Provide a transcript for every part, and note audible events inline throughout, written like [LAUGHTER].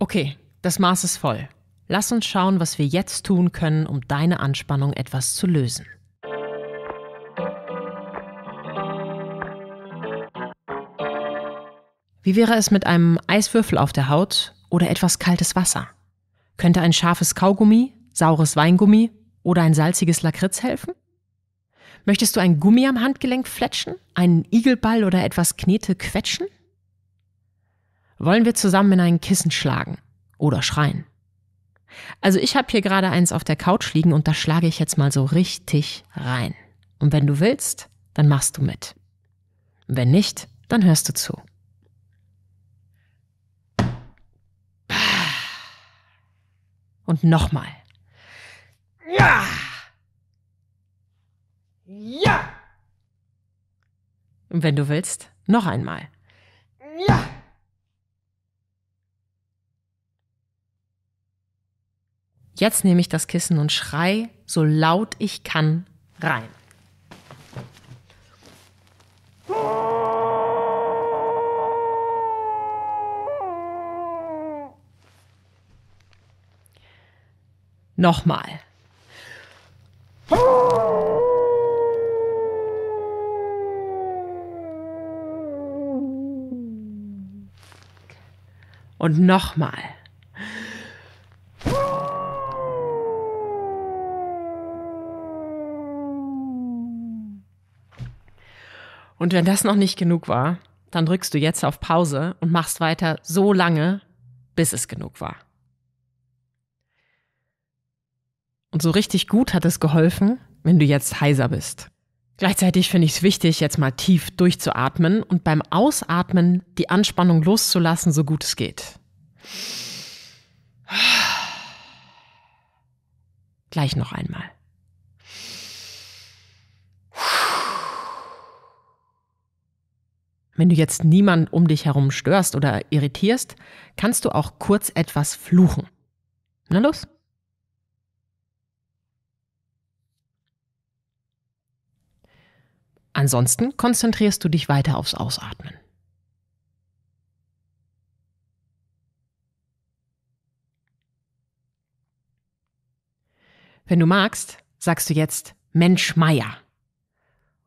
Okay, das Maß ist voll. Lass uns schauen, was wir jetzt tun können, um deine Anspannung etwas zu lösen. Wie wäre es mit einem Eiswürfel auf der Haut oder etwas kaltes Wasser? Könnte ein scharfes Kaugummi, saures Weingummi oder ein salziges Lakritz helfen? Möchtest du ein Gummi am Handgelenk fletschen, einen Igelball oder etwas Knete quetschen? wollen wir zusammen in ein Kissen schlagen oder schreien. Also ich habe hier gerade eins auf der Couch liegen und da schlage ich jetzt mal so richtig rein. Und wenn du willst, dann machst du mit. Wenn nicht, dann hörst du zu. Und nochmal. Ja! Ja! Und wenn du willst, noch einmal. Ja! Jetzt nehme ich das Kissen und schrei so laut ich kann rein. Nochmal. Und nochmal. Und wenn das noch nicht genug war, dann drückst du jetzt auf Pause und machst weiter so lange, bis es genug war. Und so richtig gut hat es geholfen, wenn du jetzt heiser bist. Gleichzeitig finde ich es wichtig, jetzt mal tief durchzuatmen und beim Ausatmen die Anspannung loszulassen, so gut es geht. Gleich noch einmal. Wenn du jetzt niemand um dich herum störst oder irritierst, kannst du auch kurz etwas fluchen. Na los! Ansonsten konzentrierst du dich weiter aufs Ausatmen. Wenn du magst, sagst du jetzt Mensch Meier.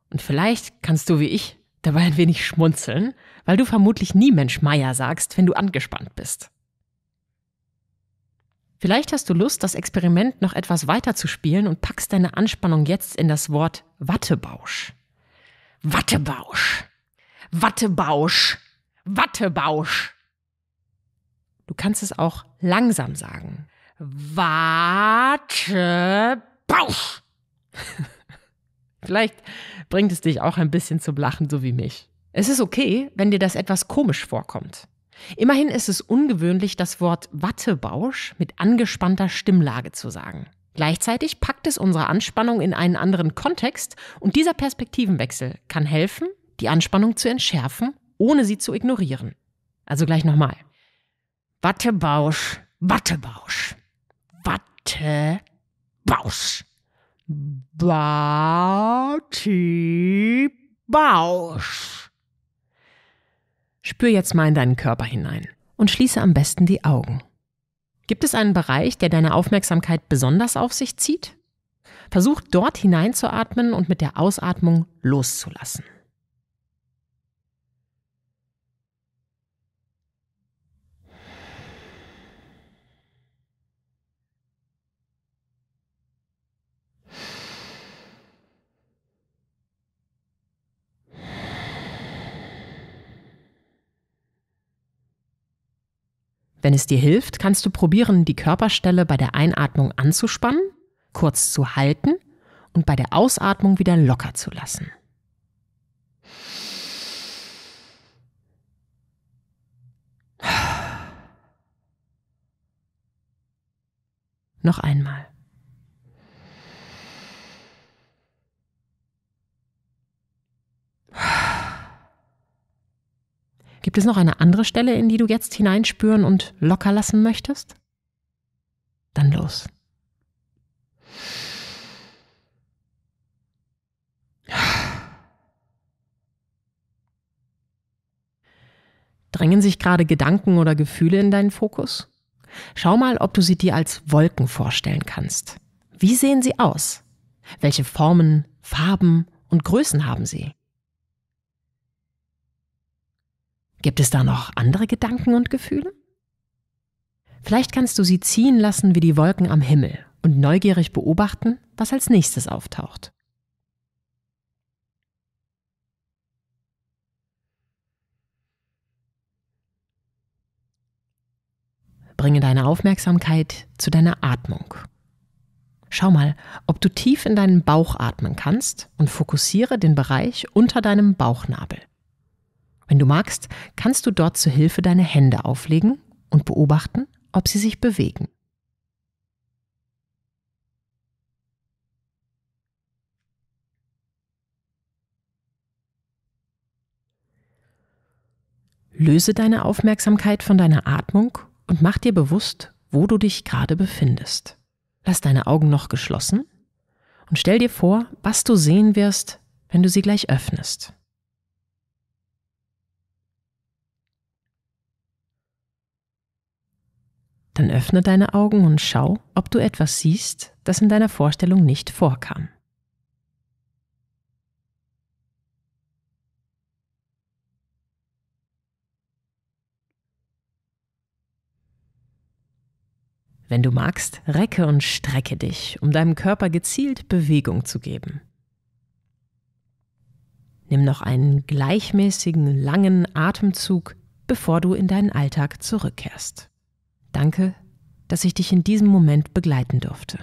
Und vielleicht kannst du wie ich dabei ein wenig schmunzeln, weil du vermutlich nie Mensch Meier sagst, wenn du angespannt bist. Vielleicht hast du Lust, das Experiment noch etwas weiter zu spielen und packst deine Anspannung jetzt in das Wort Wattebausch. Wattebausch. Wattebausch. Wattebausch. Du kannst es auch langsam sagen. Wattebausch. [LAUGHS] Vielleicht bringt es dich auch ein bisschen zum Lachen, so wie mich. Es ist okay, wenn dir das etwas komisch vorkommt. Immerhin ist es ungewöhnlich, das Wort Wattebausch mit angespannter Stimmlage zu sagen. Gleichzeitig packt es unsere Anspannung in einen anderen Kontext und dieser Perspektivenwechsel kann helfen, die Anspannung zu entschärfen, ohne sie zu ignorieren. Also gleich nochmal. Wattebausch, Wattebausch, Wattebausch. Barty Bausch. Spür jetzt mal in deinen Körper hinein und schließe am besten die Augen. Gibt es einen Bereich, der deine Aufmerksamkeit besonders auf sich zieht? Versuch dort hineinzuatmen und mit der Ausatmung loszulassen. Wenn es dir hilft, kannst du probieren, die Körperstelle bei der Einatmung anzuspannen, kurz zu halten und bei der Ausatmung wieder locker zu lassen. Noch einmal. Gibt es noch eine andere Stelle, in die du jetzt hineinspüren und locker lassen möchtest? Dann los. Drängen sich gerade Gedanken oder Gefühle in deinen Fokus? Schau mal, ob du sie dir als Wolken vorstellen kannst. Wie sehen sie aus? Welche Formen, Farben und Größen haben sie? Gibt es da noch andere Gedanken und Gefühle? Vielleicht kannst du sie ziehen lassen wie die Wolken am Himmel und neugierig beobachten, was als nächstes auftaucht. Bringe deine Aufmerksamkeit zu deiner Atmung. Schau mal, ob du tief in deinen Bauch atmen kannst und fokussiere den Bereich unter deinem Bauchnabel. Wenn du magst, kannst du dort zur Hilfe deine Hände auflegen und beobachten, ob sie sich bewegen. Löse deine Aufmerksamkeit von deiner Atmung und mach dir bewusst, wo du dich gerade befindest. Lass deine Augen noch geschlossen und stell dir vor, was du sehen wirst, wenn du sie gleich öffnest. Dann öffne deine Augen und schau, ob du etwas siehst, das in deiner Vorstellung nicht vorkam. Wenn du magst, recke und strecke dich, um deinem Körper gezielt Bewegung zu geben. Nimm noch einen gleichmäßigen, langen Atemzug, bevor du in deinen Alltag zurückkehrst. Danke, dass ich dich in diesem Moment begleiten durfte.